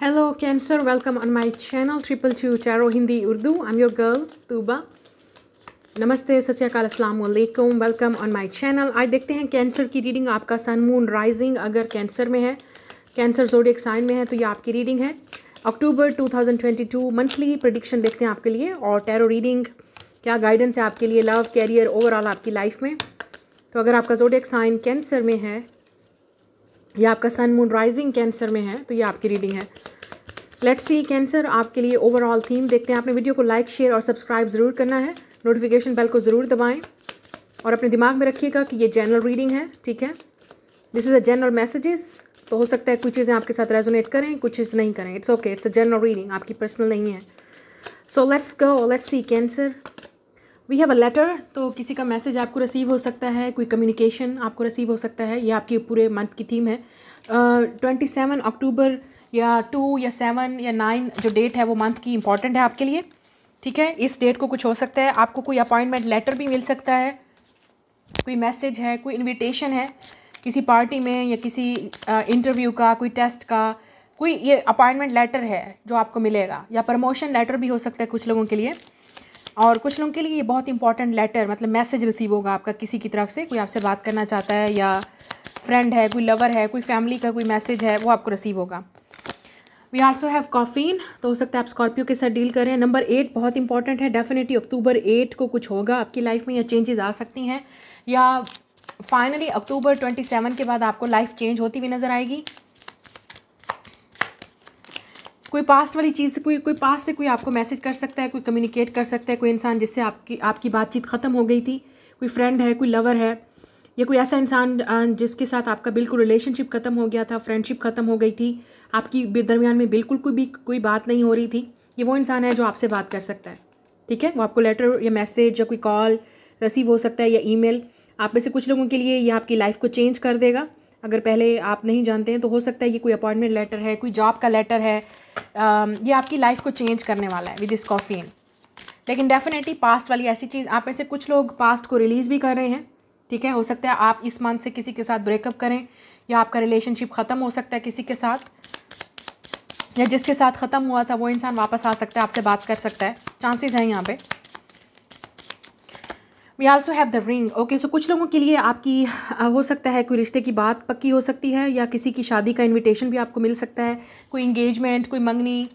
Hello Cancer, welcome on my channel Triple Two Tarot Hindi Urdu. I'm your girl Tuba. नमस्ते सत्याकाल अस्सलाम वालेकुम welcome on my channel आज देखते हैं cancer की रीडिंग आपका सन मून राइजिंग अगर कैंसर में है कैंसर जोडियक साइन में है तो ये आपकी रीडिंग है अक्टूबर 2022 मंथली प्रडिक्शन देखते हैं आपके लिए और टैरो रीडिंग क्या गाइडेंस है आपके लिए लव कैरियर ओवरऑल आपकी लाइफ में तो अगर आपका जोडियक साइन कैंसर में है या आपका सन मून राइजिंग कैंसर में है तो ये आपकी रीडिंग है लेट्स सी कैंसर आपके लिए ओवरऑल थीम देखते हैं आपने वीडियो को लाइक शेयर और सब्सक्राइब ज़रूर करना है नोटिफिकेशन बेल को ज़रूर दबाएं और अपने दिमाग में रखिएगा कि ये जनरल रीडिंग है ठीक है this is a general messages तो हो सकता है कुछ चीज़ें आपके साथ रेजोनेट करें कुछ चीज़ नहीं करें it's okay it's a general reading आपकी पर्सनल नहीं है so let's go let's see Cancer we have a letter तो किसी का मैसेज आपको रिसीव हो सकता है कोई कम्युनिकेशन आपको रिसीव हो सकता है ये आपकी पूरे मंथ की थीम है ट्वेंटी सेवन अक्टूबर या टू या सेवन या नाइन जो डेट है वो मंथ की इंपॉर्टेंट है आपके लिए ठीक है इस डेट को कुछ हो सकता है आपको कोई अपॉइंटमेंट लेटर भी मिल सकता है कोई मैसेज है कोई इन्विटेशन है किसी पार्टी में या किसी इंटरव्यू का कोई टेस्ट का कोई ये अपॉइंटमेंट लेटर है जो आपको मिलेगा या प्रमोशन लेटर भी हो सकता है कुछ लोगों के लिए और कुछ लोगों के लिए ये बहुत इंपॉर्टेंट लेटर मतलब मैसेज रिसीव होगा आपका किसी की तरफ से कोई आपसे बात करना चाहता है या फ्रेंड है कोई लवर है कोई फैमिली का कोई मैसेज है वो आपको रिसीव होगा वी आल्सो हैव कॉफ़ीन तो हो सकता है आप स्कॉर्पियो के साथ डील करें नंबर एट बहुत इंपॉर्टेंट है डेफिनेटली अक्टूबर एट को कुछ होगा आपकी लाइफ में या चेंजेस आ सकती हैं या फाइनली अक्टूबर ट्वेंटी सेवन के बाद आपको लाइफ चेंज होती हुई नज़र आएगी कोई पास्ट वाली चीज़ से कोई कोई पास्ट से कोई आपको मैसेज कर सकता है कोई कम्युनिकेट कर सकता है कोई इंसान जिससे आपकी आपकी बातचीत ख़त्म हो गई थी कोई फ्रेंड है कोई लवर है या कोई ऐसा इंसान जिसके साथ आपका बिल्कुल रिलेशनशिप ख़त्म हो गया था फ्रेंडशिप ख़त्म हो गई थी आपकी दरमियान में बिल्कुल कोई भी कोई बात नहीं हो रही थी ये वो इंसान है जो आपसे बात कर सकता है ठीक है वो आपको लेटर या मैसेज या कोई कॉल रिसीव हो सकता है या ईमेल आप में से कुछ लोगों के लिए ये आपकी लाइफ को चेंज कर देगा अगर पहले आप नहीं जानते हैं तो हो सकता है ये कोई अपॉइंटमेंट लेटर है कोई जॉब का लेटर है ये आपकी लाइफ को चेंज करने वाला है विद इस कॉफ़ीन लेकिन डेफिनेटली पास्ट वाली ऐसी चीज़ आप में से कुछ लोग पास्ट को रिलीज़ भी कर रहे हैं ठीक है हो सकता है आप इस मंथ से किसी के साथ ब्रेकअप करें या आपका रिलेशनशिप ख़त्म हो सकता है किसी के साथ या जिसके साथ ख़त्म हुआ था वो इंसान वापस आ सकता है आपसे बात कर सकता है चांसेस हैं यहाँ पे we also have the ring okay so कुछ लोगों के लिए आपकी हो सकता है कोई रिश्ते की बात पक्की हो सकती है या किसी की शादी का इनविटेशन भी आपको मिल सकता है कोई इंगेजमेंट कोई मंगनी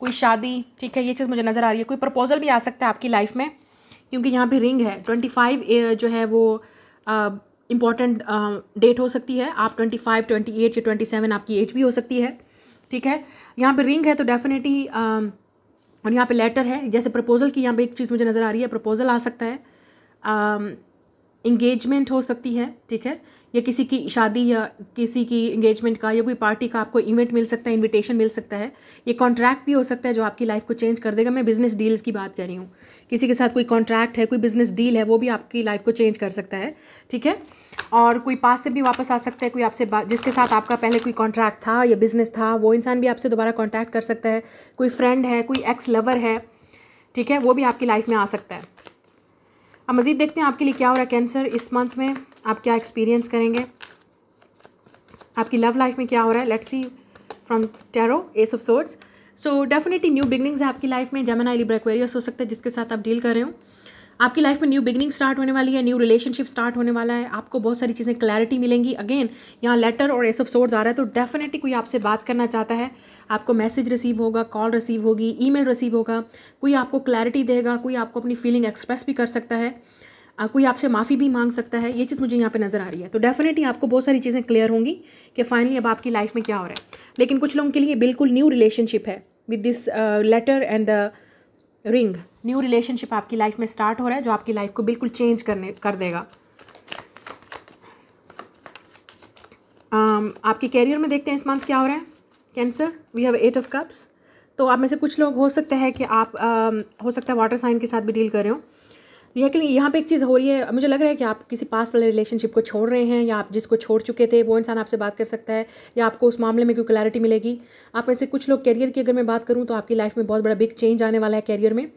कोई शादी ठीक है ये चीज़ मुझे नज़र आ रही है कोई प्रपोजल भी आ सकता है आपकी लाइफ में क्योंकि यहाँ पे रिंग है ट्वेंटी फाइव जो है वो इम्पॉर्टेंट डेट हो सकती है आप ट्वेंटी फाइव ट्वेंटी एट या ट्वेंटी सेवन आपकी एज भी हो सकती है ठीक है यहाँ पे रिंग है तो डेफिनेटली और यहाँ पे लेटर है जैसे प्रपोजल की यहाँ पे एक चीज़ मुझे नज़र आ रही है प्रपोजल आ सकता है इंगेजमेंट um, हो सकती है ठीक है या किसी की शादी या किसी की इंगेजमेंट का या कोई पार्टी का आपको इवेंट मिल सकता है इनविटेशन मिल सकता है ये कॉन्ट्रैक्ट भी हो सकता है जो आपकी लाइफ को चेंज कर देगा मैं बिजनेस डील्स की बात कर रही हूँ किसी के साथ कोई कॉन्ट्रैक्ट है कोई बिजनेस डील है वो भी आपकी लाइफ को चेंज कर सकता है ठीक है और कोई पास से भी वापस आ सकता है कोई आपसे बात जिसके साथ आपका पहले कोई कॉन्ट्रैक्ट था या बिजनेस था वो इंसान भी आपसे दोबारा कॉन्टैक्ट कर सकता है कोई फ्रेंड है कोई एक्स लवर है ठीक है वो भी आपकी लाइफ में आ सकता है अब मज़ीद देखते हैं आपके लिए क्या हो रहा है कैंसर इस मंथ में आप क्या एक्सपीरियंस करेंगे आपकी लव लाइफ में क्या हो रहा है let's see from tarot ace of swords so definitely new beginnings है आपकी लाइफ में जमना एलिब्रेक्वेरियस हो सकता है जिसके साथ आप डील कर रहे हो आपकी लाइफ में न्यू बिगनिंग स्टार्ट होने वाली है न्यू रिलेशनशिप स्टार्ट होने वाला है आपको बहुत सारी चीज़ें क्लैरिटी मिलेंगी अगेन यहाँ लेटर और एस ऑफ सोर्स आ रहा है तो डेफिनेटली कोई आपसे बात करना चाहता है आपको मैसेज रिसीव होगा कॉल रिसीव होगी मेल रिसीव होगा कोई आपको क्लैरिटी देगा कोई आपको अपनी फीलिंग एक्सप्रेस भी कर सकता है आ, कोई आपसे माफ़ी भी मांग सकता है ये चीज़ मुझे यहाँ पे नज़र आ रही है तो डेफिनेटली आपको बहुत सारी चीज़ें क्लियर होंगी कि फाइनली अब आपकी लाइफ में क्या हो रहा है लेकिन कुछ लोगों के लिए बिल्कुल न्यू रिलेशनशिप है with this letter and the ring new relationship आपकी लाइफ में स्टार्ट हो रहा है जो आपकी लाइफ को बिल्कुल चेंज करने कर देगा um, आपके कैरियर में देखते हैं इस मंथ क्या हो रहा है Cancer we have eight of cups तो आप में से कुछ लोग हो सकता है कि आप um, हो सकता है वाटर साइन के साथ भी डील कर रहे हो लेकिन यहाँ पे एक चीज़ हो रही है मुझे लग रहा है कि आप किसी पास वाले रिलेशनशिप को छोड़ रहे हैं या आप जिसको छोड़ चुके थे वो इंसान आपसे बात कर सकता है या आपको उस मामले में कोई क्लैरिटी मिलेगी आप ऐसे कुछ लोग कैरियर की अगर मैं बात करूँ तो आपकी लाइफ में बहुत बड़ा बिग चेंज आने वाला है कैरियर में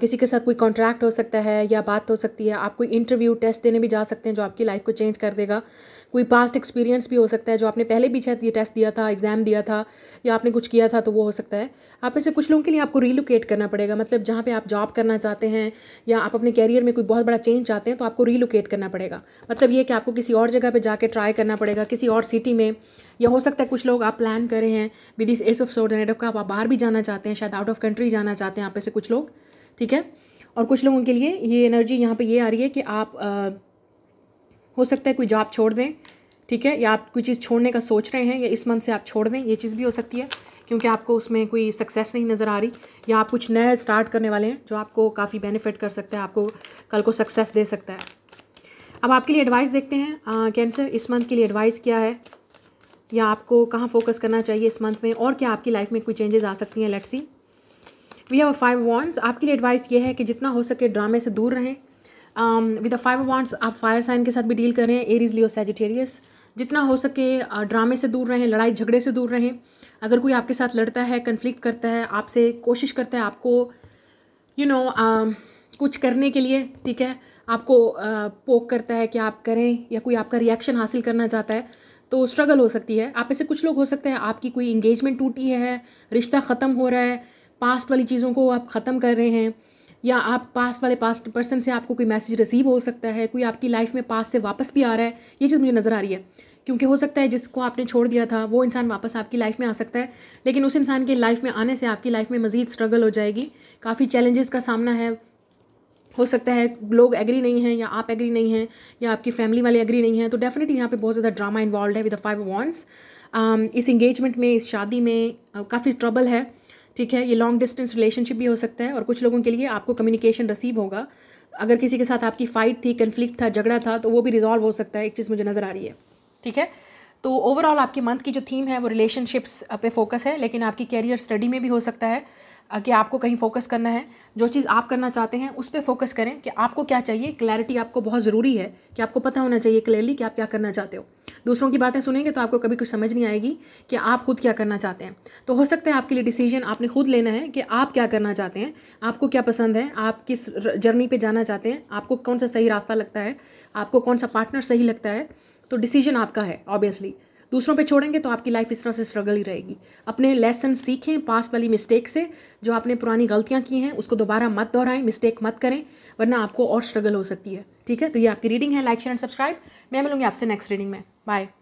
किसी के साथ कोई कॉन्ट्रैक्ट हो सकता है या बात हो सकती है आप कोई इंटरव्यू टेस्ट देने भी जा सकते हैं जो आपकी लाइफ को चेंज कर देगा कोई पास्ट एक्सपीरियंस भी हो सकता है जो आपने पहले भी शायद ये टेस्ट दिया था एग्ज़ाम दिया था या आपने कुछ किया था तो वो हो सकता है आप में से कुछ लोगों के लिए आपको रीलोकेट करना पड़ेगा मतलब जहाँ पे आप जॉब करना चाहते हैं या आप अपने कैरियर में कोई बहुत बड़ा चेंज चाहते हैं तो आपको रीलोकेट करना पड़ेगा मतलब ये कि आपको किसी और जगह पर जाकर ट्राई करना पड़ेगा किसी और सिटी में या हो सकता है कुछ लोग आप प्लान कर रहे हैं विद इस एस ऑफ सोर्ड का आप बाहर भी जाना चाहते हैं शायद आउट ऑफ कंट्री जाना चाहते हैं आप में से कुछ लोग ठीक है और कुछ लोगों के लिए ये एनर्जी यहाँ पे ये आ रही है कि आप आ, हो सकता है कोई जॉब छोड़ दें ठीक है या आप कोई चीज़ छोड़ने का सोच रहे हैं या इस मंथ से आप छोड़ दें ये चीज़ भी हो सकती है क्योंकि आपको उसमें कोई सक्सेस नहीं नज़र आ रही या आप कुछ नया स्टार्ट करने वाले हैं जो आपको काफ़ी बेनिफिट कर सकता है आपको कल को सक्सेस दे सकता है अब आपके लिए एडवाइस देखते हैं कैंसर इस मंथ के लिए एडवाइस क्या है या आपको कहाँ फोकस करना चाहिए इस मंथ में और क्या आपकी लाइफ में कोई चेंजेस आ सकती हैं let's see we have five wands आपके लिए एडवाइस ये है कि जितना हो सके ड्रामे से दूर रहें विद द फाइव वॉन्ट्स आप फायर साइन के साथ भी डील करें एरीज लियो सेजिटेरियस जितना हो सके ड्रामे uh, से दूर रहें लड़ाई झगड़े से दूर रहें अगर कोई आपके साथ लड़ता है कन्फ्लिक्ट करता है आपसे कोशिश करता है आपको you you know know, um, कुछ करने के लिए ठीक है आपको आ, uh, पोक करता है कि आप करें या कोई आपका रिएक्शन हासिल करना चाहता है तो स्ट्रगल हो सकती है आप ऐसे कुछ लोग हो सकते हैं आपकी कोई इंगेजमेंट टूटी है रिश्ता ख़त्म हो रहा है पास्ट वाली चीज़ों को आप ख़त्म कर रहे हैं या आप पास्ट वाले पास्ट पर्सन से आपको कोई मैसेज रिसीव हो सकता है कोई आपकी लाइफ में पास्ट से वापस भी आ रहा है ये चीज़ मुझे नज़र आ रही है क्योंकि हो सकता है जिसको आपने छोड़ दिया था वो इंसान वापस आपकी लाइफ में आ सकता है लेकिन उस इंसान के लाइफ में आने से आपकी लाइफ में मज़ीद स्ट्रगल हो जाएगी काफ़ी चैलेंजेस का सामना है हो सकता है लोग एग्री नहीं हैं या आप एग्री नहीं हैं या आपकी फैमिली वाले एग्री नहीं हैं तो डेफिनेटली यहाँ पे बहुत ज़्यादा ड्रामा इन्वॉल्व है विद द फाइव वॉन्ट्स इस इंगेजमेंट में इस शादी में uh, काफ़ी ट्रबल है ठीक है ये लॉन्ग डिस्टेंस रिलेशनशिप भी हो सकता है और कुछ लोगों के लिए आपको कम्युनिकेशन रिसीव होगा अगर किसी के साथ आपकी फ़ाइट थी कन्फ्लिक्ट था झगड़ा था तो वो भी रिजॉल्व हो सकता है एक चीज़ मुझे नज़र आ रही है ठीक है तो ओवरऑल आपके मंथ की जो थीम है वो रिलेशनशिप्स पे फोकस है लेकिन आपकी कैरियर स्टडी में भी हो सकता है कि आपको कहीं फोकस करना है जो चीज़ आप करना चाहते हैं उस पर फोकस करें कि आपको क्या चाहिए क्लैरिटी आपको बहुत ज़रूरी है कि आपको पता होना चाहिए क्लियरली कि आप क्या करना चाहते हो दूसरों की बातें सुनेंगे तो आपको कभी कुछ समझ नहीं आएगी कि आप खुद क्या करना चाहते हैं तो हो सकता है आपके लिए डिसीजन आपने खुद लेना है कि आप क्या करना चाहते हैं आपको क्या पसंद है आप किस जर्नी पर जाना चाहते हैं आपको कौन सा सही रास्ता लगता है आपको कौन सा पार्टनर सही लगता है तो डिसीजन आपका है ऑब्वियसली दूसरों पे छोड़ेंगे तो आपकी लाइफ इस तरह से स्ट्रगल ही रहेगी अपने लेसन सीखें पास वाली मिस्टेक से जो आपने पुरानी गलतियाँ की हैं उसको दोबारा मत दोहराएं मिस्टेक मत करें वरना आपको और स्ट्रगल हो सकती है ठीक है तो ये आपकी रीडिंग है लाइक शेयर एंड सब्सक्राइब मैं मिलूंगी आपसे नेक्स्ट रीडिंग में बाय